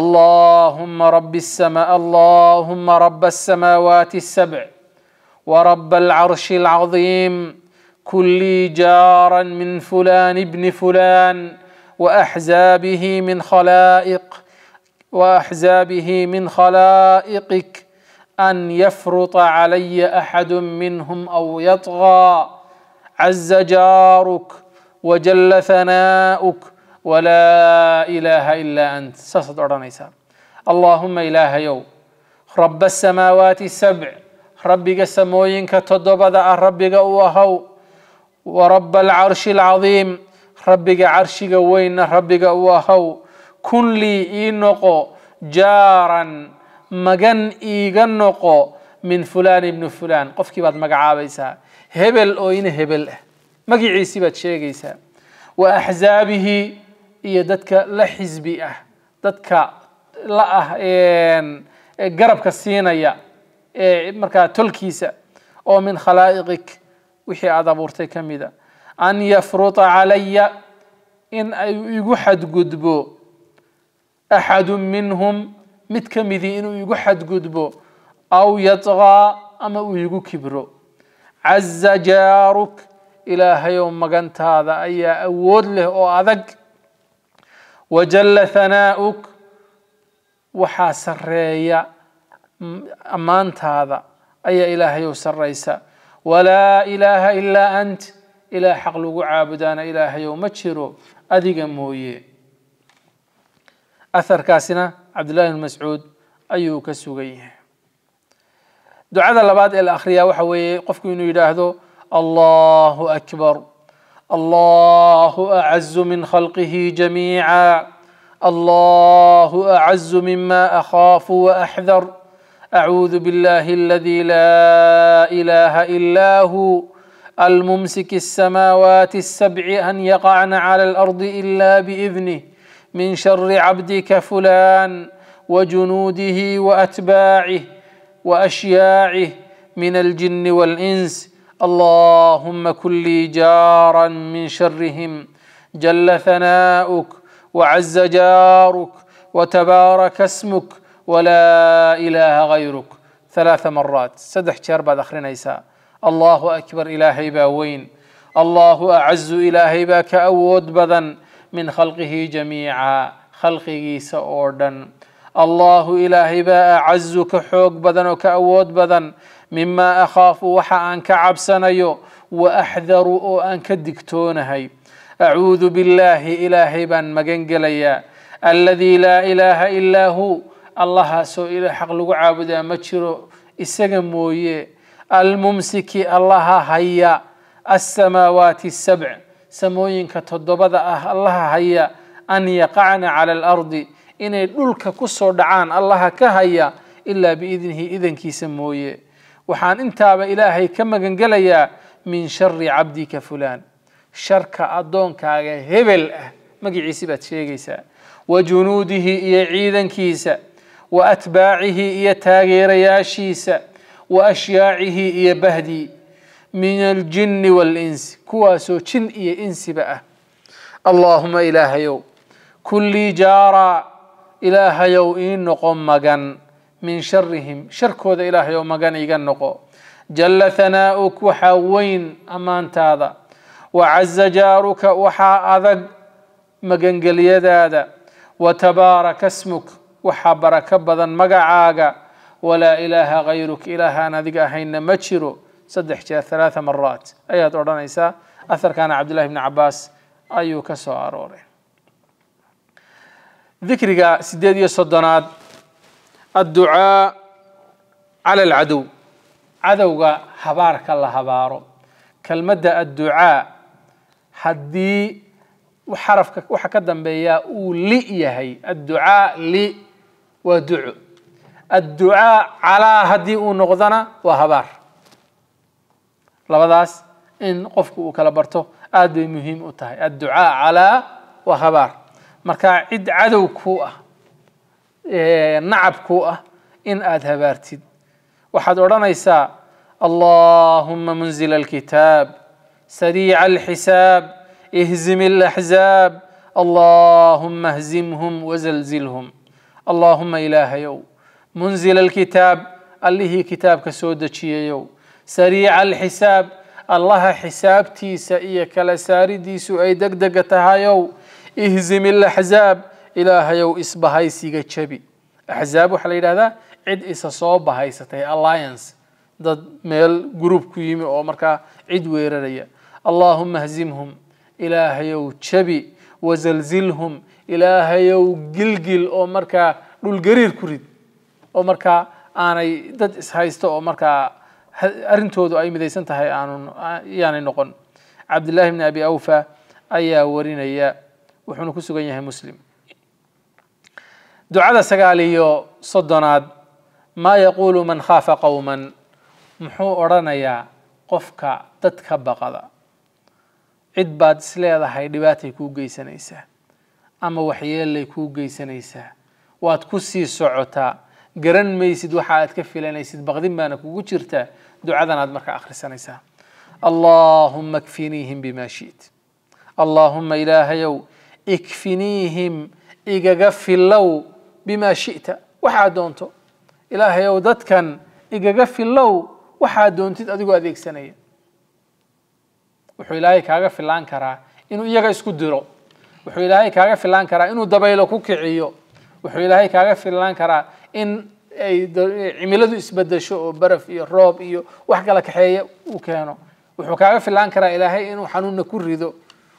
اللهم رب السماء اللهم رب السماوات السبع ورب العرش العظيم كلي جارا من فلان ابن فلان وأحزابه من خلائق واحزابه من خلائقك ان يفرط علي احد منهم او يطغى عز جارك وجل ثناؤك ولا اله الا انت سصد ارانيسا اللهم اله يو رب السماوات السبع ربي السموين كتدب ذا ربي قوهو ورب العرش العظيم ربي عرش قوين ربي قوهو kun lii ii noqo jaaran magan iiga noqo min fulaan ibni fulaan qofkii baad magacaabaysaa hebel oo ina hebel ah magiciisii baad sheegaysaa wa axzaabihi iyo dadka la xisbi ah dadka la ah garabka siinaya markaa tolkiisa oo min khalaa'iqik wixii aad abuurtay ka mida an yafruta calaya in ay igu xadgudbo أحد منهم متكمذي إنه يقحد قدبه أو يطغى أما ويقو كبرو عز جارك إلى يوم مقانت هذا أي أود له أو أذك وجل ثناؤك وحاسر يا أمانت هذا أي إله يو سريسا ولا إله إلا أنت إلى حق لقو عابدان إله يوم تشيرو أذيق مويه أثر كاسنا عبد الله المسعود أيو كسوغيه دعاء اللباد إلى أخريا وحوي قفكم إنه يداه الله أكبر الله أعز من خلقه جميعا الله أعز مما أخاف وأحذر أعوذ بالله الذي لا إله إلا هو الممسك السماوات السبع أن يقعن على الأرض إلا بإذنه من شر عبدك فلان وجنوده واتباعه واشياعه من الجن والانس اللهم كن لي جارا من شرهم جل ثناؤك وعز جارك وتبارك اسمك ولا اله غيرك ثلاث مرات سدح شهر بعد اخرين ايسا الله اكبر الهي باوين الله اعز الهي باك اود بذن min khalqihi jamiica khalqigiisa oo dhan allahu ilaahay baa acazu ka xoog badan oo ka awood badan mimaa akhaafu waxa aan ka cabsanayo wa axdaru oo aan ka digtoonahay acuudu billaahi ilaahay baan magan gelayaa aladii laa ilaaha ilaa hu allahaasoo xaq lagu caabudaa ma jiro isaga mooye almumsiki allaha haya asamaawaati sabc سموينك تدبدا اه الله هيا ان يقعنا على الارض ان دولك كسر دعان الله كهيا الا باذنه اذن كي سمويه وحان انت الهي كما غنغليا من شر عبدك فلان شرك ادونك هبل مغيسي با تشيغيسا وجنوده يعيدن كيسا وأتباعه يتاغير ياشيسا وأشياعه يبهدي من الجن والإنس كواسو جن إيا إنس بقى اللهم إله يو كل جارا إله يو إن نقوم مغان من شرهم ذا إله يو مغان إيغان نقو جل ثناؤك وحاوين أمان تادا وعز جارك وحا أذق مغنقل يدادا وتبارك اسمك وحا بركة مغا عاقا ولا إله غيرك إلهان ذيك أهين مجرو صدح ثلاث مرات أيات أوران إيسا أثر كان عبد الله بن عباس أيو كسو أروري ذكرها سيدة يصدنات الدعاء على العدو عدوغا هبارك الله هبارو كلمة الدعاء حدي وحرف وحكدن بيا ولي يا هي الدعاء لي ودعو الدعاء على هدي ونغضنا وهبار labadaas in qofku uu kala barto aad bay muhiim u tahay adducaa calaa wakhabaar marka cid cadow kuu ah nacab kuu ah in aad habaartid waxaad odhanaysaa allahuma munzila alkitaab sariica alxisaab ihzim alaxzaab allahuma hzimhum wazalzilhum allahuma ilaahayow munzila alkitaab allihii kitaabka soo dejiyayow سريع الحساب الله تيسا إيا كلا ديسو أي دقدقة تهايو اهزم الأحزاب هايو إسبهاي سيغة شبي أحزاب وحليل هذا عد إسا صوب بهاي ستي ألايانس ضد ميل جروب كويمي أو مركا عد ويرريا اللهم هزمهم هايو شبي وزلزلهم إلهيو قلقل أو مركا للجرير كريد أو مركا أنا ضد إسهايستو أو مركا أرنتو أي مذي سنتهاي آنون يعني نقن عبد الله بن أبي أوفى أيا ورين أيا وحنو كسو مسلم دعاء سقاليو صدناد ما يقول من خاف قوما محو أرنيا قفك تتكب قضا عد باد سليا ذهي دباتي كو جيسنيسا أما وحيي اللي كو جيسنيسا وات كسي سعوتا قرن ميسد وحاة كفي لنيسد بغدين بانا كو جيرتا دعاءنا مرك آخر السنة يسا. اللهم اكفنيهم بما شئت اللهم إلهي اكفنيهم إقفي اللو بما شئت وحاد أنتو إلهي وددك إقفي اللو وحاد أنت أدقوا هذه السنة وحو إلهي كاقفي اللانكرا إنو إيغيس كدرو وحو إلهي كاقفي اللانكرا إنو دبايلو كوكعيو وحو إلهي كاقفي اللانكرا إن أي عملادو إسبدشو برف إيو روب إيو وحكا لك حيا وكانو وحكا عرف اللان كرا إلهي إنو حنون نكور ريدو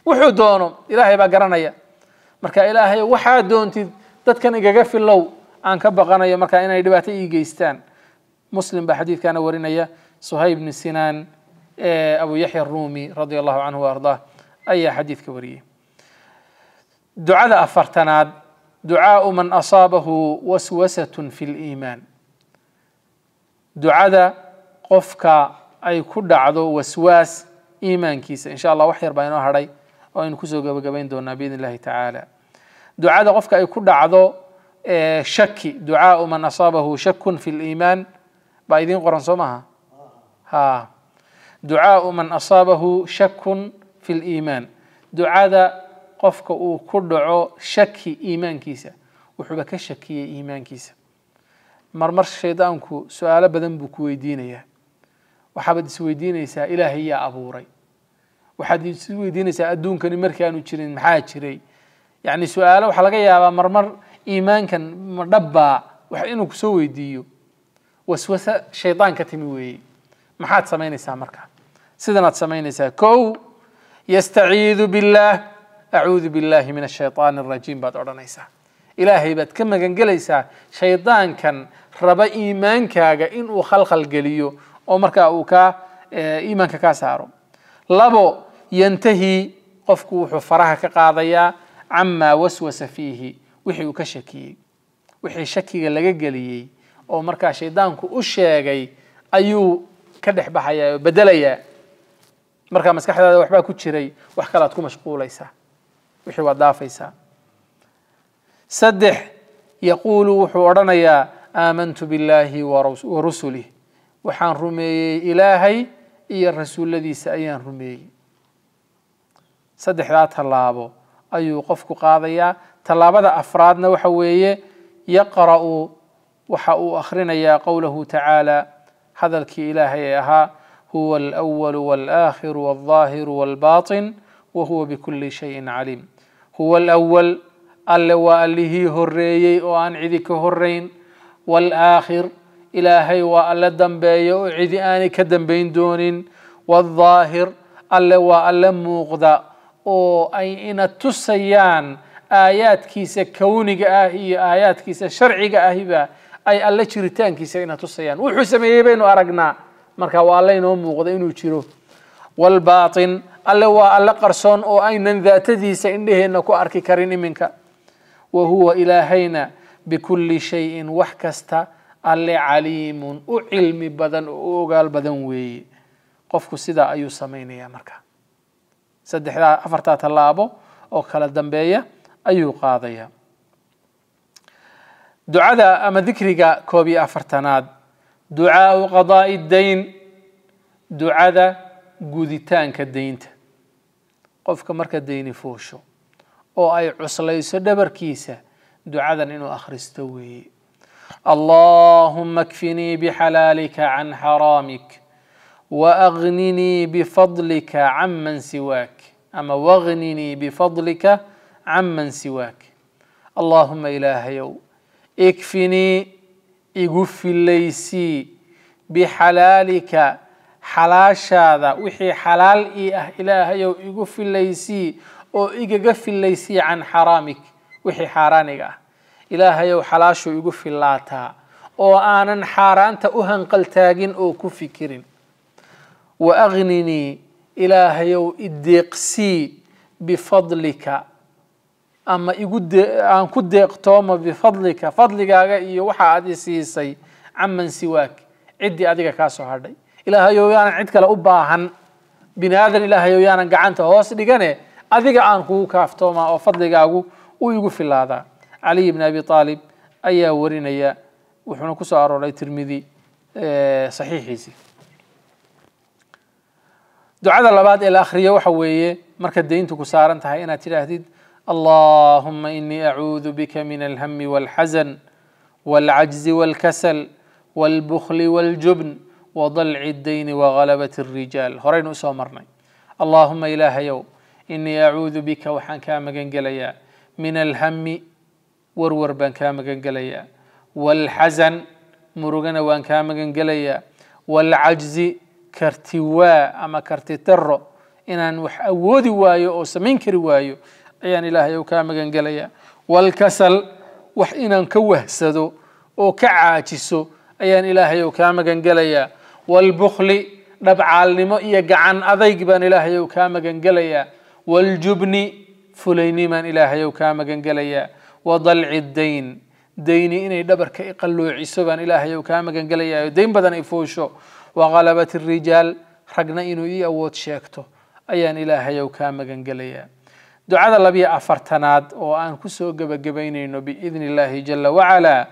وحو دونو إلهي باقران أيا مركا إلهي وحا دون تيد داد كان إيقا في اللو آن كبقان أيا مركا إنا إدبات إيقايستان مسلم بحديث كان ورين أيا سهي بن سنان آه، أبو يحيى الرومي رضي الله عنه وأرضاه أي حديث كوريه دعاء أفرتناد دعاء من أصابه وسوسة في الإيمان دعاء قفك أي كد عدو وسواس إيمان كيس إن شاء الله وحير بينو هري أو كسو قبل قبين دون نبي الله تعالى دعاء قفك أي كد عدو إيه، شك دعاء من أصابه شك في الإيمان بايدين قرن صومها ها دعاء من أصابه شك في الإيمان دعاء qofka uu ku dhaco shaki iimaankiisa wuxuuba ka shakiyey iimaankiisa marmar shaydaanku su-aalo badan buu ku weydiinayaa waxaabaad isweydiinaysaa ilaahay yaa abuuray waxaad isweydiinaysaa adduunkani markaanu jirin maxaa jiray yacni su-aalo waxaa laga yaabaa marmar iimaankan ma dhabbaa wax inuu kusoo weydiiyo waswase shaydaan ka timi weeyey maxaad samaynaysaa markaa sidanaad samaynaysaa kow yastaciidu billaah أعوذ بالله من الشيطان الرجيم بعد أورا نيسا إلهي بات كما كان قليسا شيطان كان ربا إيمانكا إن وخلق القليو ومركا آه، إيمان إيمانكا كاسارو لابو ينتهي قفكو حفرها كقاضيا عما وسوس فيه وحي كشكي وحي شكي لقا قليي ومركا شيطان كو أشيغي أيو كدح بحيا بدليا مركا مسكح هذا وحبا كتشري وحكالاتكو كو مشقوليسا وحوا دافيسا سدح يقول يا آمنت بالله ورسله وحان رمي إلهي إيا الرسول الذي سأيان رمي سدح ذات اللابو أي قفك قاضيا تلابة أفراد نوحوية يقرأ وحاو أخرنيا قوله تعالى هذا الكي إلهي أها هو الأول والآخر والظاهر والباطن وهو بكل شيء عليم huwa alawal alle waa allihii horreeyey oo aan cidi ka horrayn waalaakhir ilaahay waa alle dambeeya oo cidi aanay ka dambayn doonin waadhaahir alle waa alle muuqda oo ay ina tusayaan aayaadkiisa kawniga ah iyo aayaadkiisa sharciga ahiba ay alle jiritaankiisa ina tusayaan wuxuu sameeyey baynu aragnaa marka waa alle inoo muuqda inuu jiro waalbaatin اللواء اللقرصون أو أينن ذاتذي سإندهي نكو أركي كارين منك وهو إلهينا بكل شيء وحكستا اللي عليم وعلم بدن وقال بدن وي قفكو سيدا أيو سميني يا مركا سدح ذا أفرتا تلابو أو كلا الدنبية أيو قاضية دعاء أما ذكرك كوبي أفرتناد دعاء قضاء الدين دعاء قذتان كالدين تهي qofka marka deynifuusho oo ay cuslayso dhabarkiisa ducadan inuu akhristo weeye allahuma akfinii bixalaalika can xaraamik waagninii bifadlika canman siwaak ama wagninii bifadlika canman siwaak allahuma ilaahayow ikfinii igu filaysii bixalaalika حلاشا ذا وحي حلال إيه إله يو إيقف ليسي أو إيقف الليسي عن حرامك وحي حارانيغا إله يو حلاشو إيقف اللاتا أو آنن حارانتا أهن قلتاقين أو كفكرين وأغنيني إله يو إديقسي بفضلك أما إيقود أن كود إقتوم بفضلك فضلك إيه وحا أدي سيسي عمن سواك عدي أديك كاسو هاردي إلى هايويان عندك لأباهن بين بنادر إلى هايويان قعانت هوس ديغاني أذيغ عان هو كافتوما أو فضلقاغو ويقف الله هذا علي بن أبي طالب أيا ورينيا وحنا كسارو لي ترمذي آه، صحيح سي دعاء بعد إلى آخرية وحوية مركدين تكسارا تهينا تلاهديد اللهم إني أعوذ بك من الهم والحزن والعجز والكسل والبخل والجبن وضلع الدين وغلبة الرجال هرين أسو مرني اللهم إله يوم إني أعوذ بك وحن كامغن قليا من الهم ورور بان كامغن قليا والحزن مرغن وان كامغن قليا والعجز كرتوا أما كرتتر إن أن أودي وايو أو سمين كروايو يعني إله يو كامغن قليا والكسل وح إنان كوهسدو أو كعاجسو أيان إله يو كامغن قليا والبخل دبع علم يجعن أذيق بن إله يوكام جنجليا والجبن فلين من إله يوكام جنجليا وضلع الدين دين إني دبر كيقل عيسو بن إله يوكام جنجليا دين بدن إفوشو وغلبة الرجال رجنا إنه إيه أوت شاكتو أيان إله يوكام جنجليا دعاء الله بي أفرتناد وأن كسو جب جبين إنه بإذن الله جل وعلا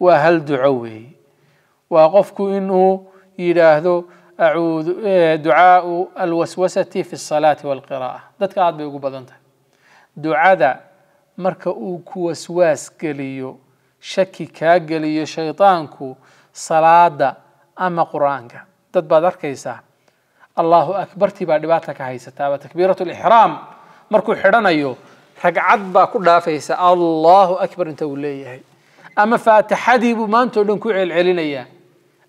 وهل دعوي وقفكو إنه يراهدو أعوذ آه، دعاء الوسوسة في الصلاة والقراءة دات كاعد بيوغو بادنتا دعاء دا مركا اوكو وسواس قليو شكي كا قليو شيطانكو صلاة دا أما قرآنكا دات بادر كيسا الله أكبر تبا دباتك هاي ستابة تكبيرة الإحرام مركو حران أيو حق عدبا كلها فيسا الله أكبر انتو ليه أما فاتحدي بمانتو لنكو علينيه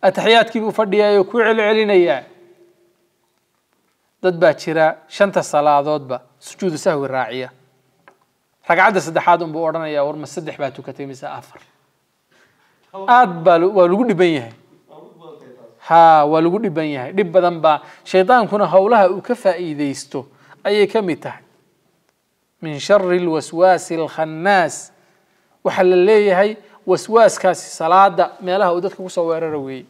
أتحيات كيف فديا يكوع العلنيا ضد باشرة شنت الصلاة ضد با سجود سهو الراعية حق عدد صدحاتهم بورنا يا ورم السدح باتو كتيم سافر أدب والوجود بينه ها والوجود بينه دب دم با شيطان كنا حولها وكفى إذا يستو أي كم من شر الوسواس الخناس وحل الليل هاي waswaaskaasi salaada meelaha uu dadka kusoo weerara weeyey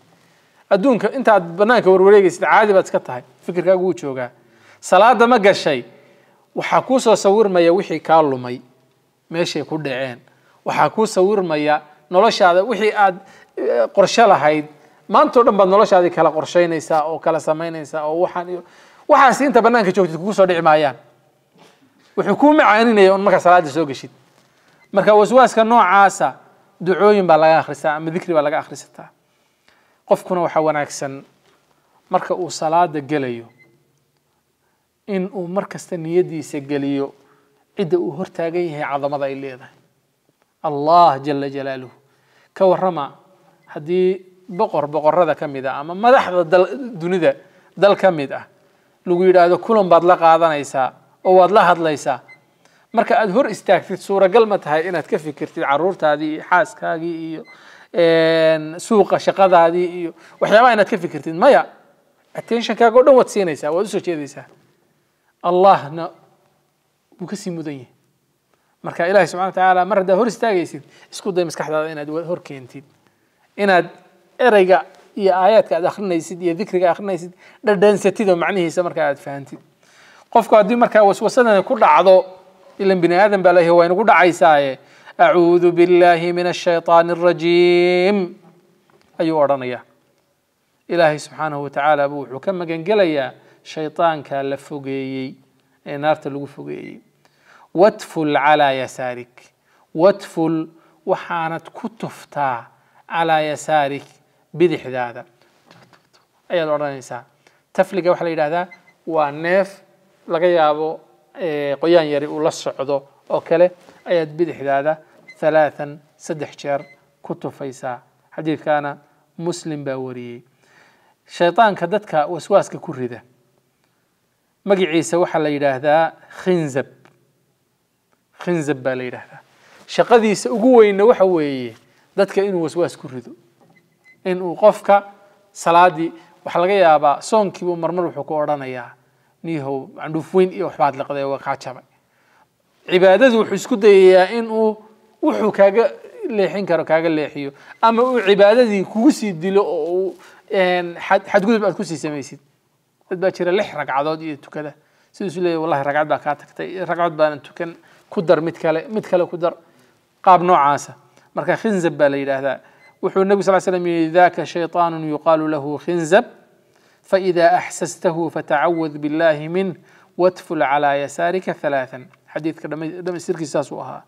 adduunka intaad banaanka warwareegaysid caadi baad iska tahay fikirkaagu wuu joogaa salaada ma gashay waxaa kuu soo sawirmaya wixii kaa lumay meeshay ku dhaceen waxaa kuu sawirmaya noloshaada wixii aad qorshe lahayd maantao dhan baad noloshaadii kala qorshaynaysaa oo kala samaynaysaa oo waxaan iyo waxaasi inta banaanka joogtid kugu soo dhici maayaan wuxuu kuu macaaninaya un markaa salaada soo geshid marka waswaaska noocaasa ducooyin baa laga akhrisaa ama dikri baa laga akhrisataa qofkuna waxaa wanaagsan marka uu salaada gelayo in uu mar kasta niyadiisa geliyo cidda uu hortaagan yahay cadamada ay leedahay allah jala jalaaluhu ka warrama haddii boqor boqorada ka mid ah ama madaxda dunida dal ka mid ah lagu yidhaahdo kulan baad la qaadanaysaa oo waad la hadlaysaa marka aad hor istaagtid suuragal ma tahay inaad ka fikirtid caruurtaadii iyo xaaskaagii iyo suuqa shaqadaadii iyo waxyaabaha inaad ka fikirtid maya attentionkaaga o dhan waad siinaysaa waad usoo jeedaysaa allahna wuu kasii mudan yahay marka ilahi subxana watacaala mar haddaad hor istaagaysid isku day maskaxdaada inaad hor keentid inaad ereyga iyo aayaadka aad akrinaysid iyo dikriga akrinaysid dhadhansatid oo macnihiisa marka aad fahantid qofku haddii markaa waswasadana ku dhacdo إلن بني آدم بلاهي هو قد عيسى أعوذ بالله من الشيطان الرجيم أيو أرانيا إلهي سبحانه وتعالى أبو وكما قنقل يا شيطان كان لفقي إيه، نارت اللقفقي واتفل على يسارك واتفل وحانت كتفتا على يسارك بذي حذاذا أيها الأرانيسا تفلق وحلي هذا ونف لقيابو إيه، قيان يري ولا الصعدة أو كله أيد بدحدادة ثلاثا سدحشر كتب فيسا حديث كان مسلم باوري شيطان كدتك وسواسك كردة مجي عيسى وحل إلى هذا خنزب خنزب بالي إلى هذا شقذي سأقوى إنه وحوي دتك إنه وسواس كردة إنه قفك صلادي وحلقي يا أبا سونكي ومرمر وحكو أرانا نيهو عنده فوين إيه وحبات لقضية وقعات شامع عبادته وحسكو دي إن أو وحو كاقا اللي حين كارو كاقا اللي حيو أما عبادتي كوسي دلو إن حد حد قدر بقى كوسي سميسي تبقى شير اللح رقع دود إيه تكده سيدو سيلي والله رقع دا كاتك تي رقع دا بان تكن كدر متكالي متكالي كدر قاب نوع عاسة مركا خنزب بالي لهذا وحو النبي صلى الله عليه وسلم ذاك شيطان يقال له خنزب فإذا أحسسته فتعوذ بالله منه واتفل على يسارك ثلاثا حديث كلمة لم يصير قصاص وها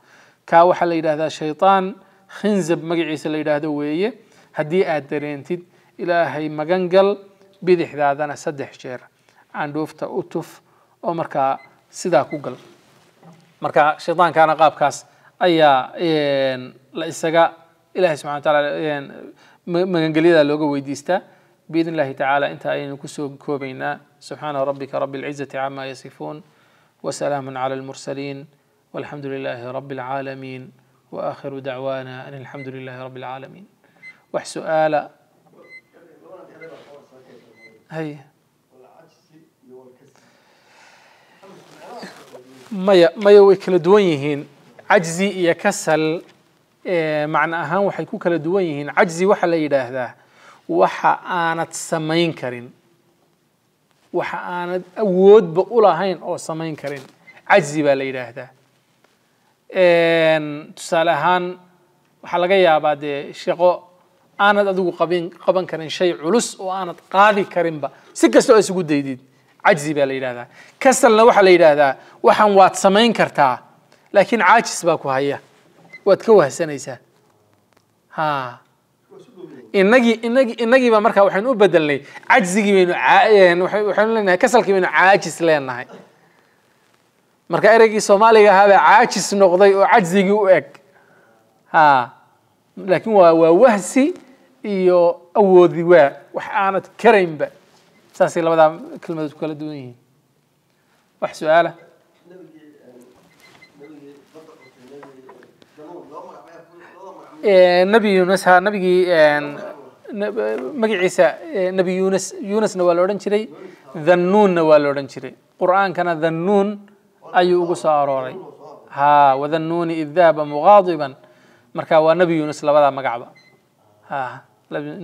كاوح على هذا الشيطان خنزب مقعيس اللي هذا ويه هدي أدرين تيد إلى هاي مجنجل بذح هذا أنا سدح شير عن دوفت أطف أو مركا سدا كوجل مركا شيطان كان غاب كاس أيا إن لا إلهي سبحانه وتعالى إن مجنجل إذا لوجو ويدista بإذن الله تعالى انت أين كوبينا سبحان ربك رب العزة عما يصفون وسلام على المرسلين والحمد لله رب العالمين وآخر دعوانا أن الحمد لله رب العالمين وحسؤال سؤال ما maya maya way دوينهن عجزي يكسل معنى iyo kasal كل ahaan عجزي ku kala ذا waxa aanad samayn karin waxa aanad awoodba ulahayn oo samayn karin cajzi baa la yidhaahdaa tusaale ahaan waxaa laga yaabaa dee shaqo aanad adigu qabin qaban karin shay culus oo aanad qaadi karinba si kastoo a isugu daydid cajzi baa la yidhahdaa kasalna waxaa la yidhaahdaa waxaan waad samayn kartaa laakiin caajis baa ku haya waad ka wahsanaysaa haa inagii inagii inagiiba markaa waxaynu u bedelnay cajzigii baynu waxaynu leenahay kasalkii baynu caajis leenahay marka ereygii soomaaliga ahaa baa caajis noqday oo cajzigii u eg ha laakiin waa waa wahsi iyo awoodi waa wax aanad karaynba saasay labadaa kelmadood ku kala duwan yihiin wax su-aala nebi yunes ha nabigii magaciisa nebi yunes yunesna waa la odhan jiray thannuunna waa la odhan jiray qur'aankana thannuun ayuu ugu soo arooray ha wathannuuni id dahaba muqaadiban marka waa nebi yunes labadaa magacba ha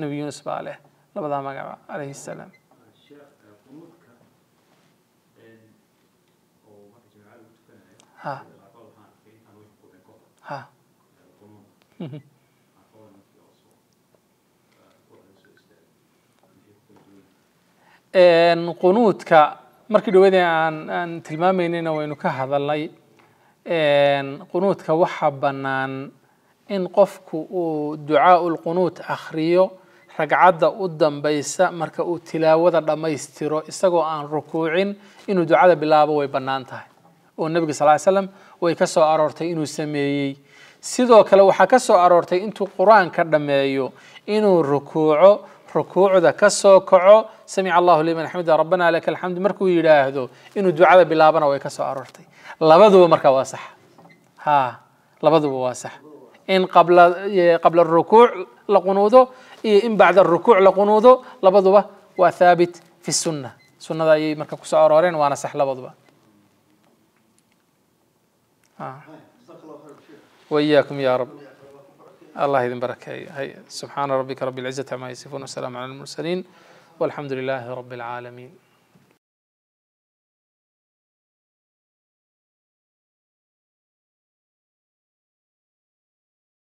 nebi yunes baa leh labadaa magacba calayhi salaam ha qunuudka markii dhaweydii aan aan tilmaamaynayna waynu ka hadalnay qunuudka waxaa bannaan in qofku uu ducaaulqunuud akhriyo ragcadda u dambaysa marka uu tilaawada dhammaystiro isagoo aan rukuucin inuu ducada bilaabo way bannaan tahay oo nebiga sal ly slam way ka soo aroortay inuu sameeyey sidoo kale waxaa ka soo aroortay intuu qur-aanka dhammeeyo inuu rukuuco rukuucda kasoo kaco samica allahu liman xamida rabbana laka alxamd markuu yidhaahdo inuu ducada bilaabana way ka soo aroortay labaduba marka waa sax ha labaduba waa sax in qabla qabla rukuuc la qunuudo iyo in bacda rukuuc la qunuudo labaduba waa thaabit fi sunna sunnada ayay marka kusoo arooreen waana sax labaduba ha وإياكم يا رب الله يذن بركة هي سبحان ربك رب العزة عما يصفون والسلام على المرسلين والحمد لله رب العالمين